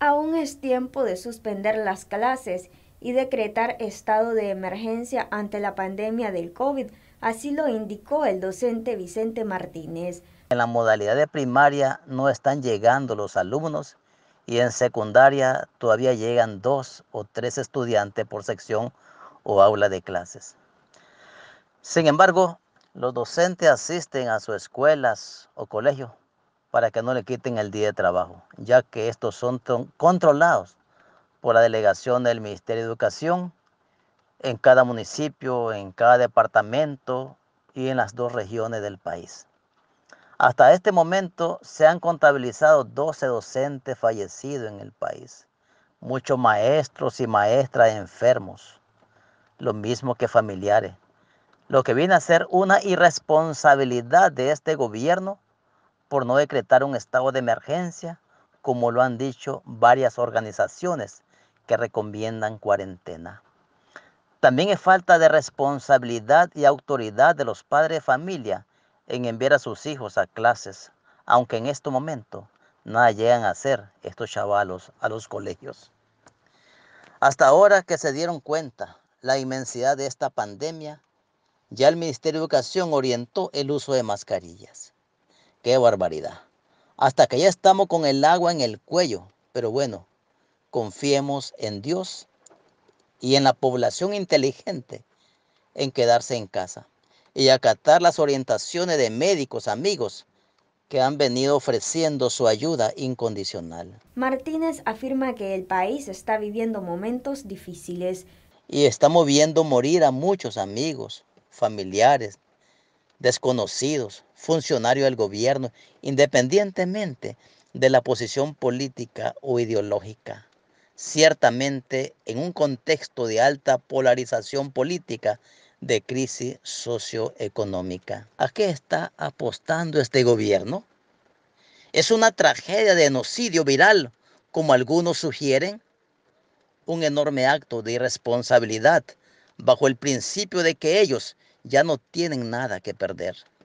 Aún es tiempo de suspender las clases y decretar estado de emergencia ante la pandemia del COVID, así lo indicó el docente Vicente Martínez. En la modalidad de primaria no están llegando los alumnos y en secundaria todavía llegan dos o tres estudiantes por sección o aula de clases. Sin embargo, los docentes asisten a sus escuelas o colegios para que no le quiten el día de trabajo, ya que estos son controlados por la delegación del Ministerio de Educación en cada municipio, en cada departamento y en las dos regiones del país. Hasta este momento se han contabilizado 12 docentes fallecidos en el país, muchos maestros y maestras enfermos, lo mismo que familiares, lo que viene a ser una irresponsabilidad de este gobierno por no decretar un estado de emergencia, como lo han dicho varias organizaciones que recomiendan cuarentena. También es falta de responsabilidad y autoridad de los padres de familia en enviar a sus hijos a clases, aunque en este momento nada llegan a hacer estos chavalos a los colegios. Hasta ahora que se dieron cuenta la inmensidad de esta pandemia, ya el Ministerio de Educación orientó el uso de mascarillas. Qué barbaridad. Hasta que ya estamos con el agua en el cuello. Pero bueno, confiemos en Dios y en la población inteligente en quedarse en casa y acatar las orientaciones de médicos, amigos que han venido ofreciendo su ayuda incondicional. Martínez afirma que el país está viviendo momentos difíciles. Y estamos viendo morir a muchos amigos, familiares, desconocidos, funcionario del gobierno, independientemente de la posición política o ideológica. Ciertamente, en un contexto de alta polarización política, de crisis socioeconómica. ¿A qué está apostando este gobierno? ¿Es una tragedia de genocidio viral, como algunos sugieren? Un enorme acto de irresponsabilidad bajo el principio de que ellos ya no tienen nada que perder.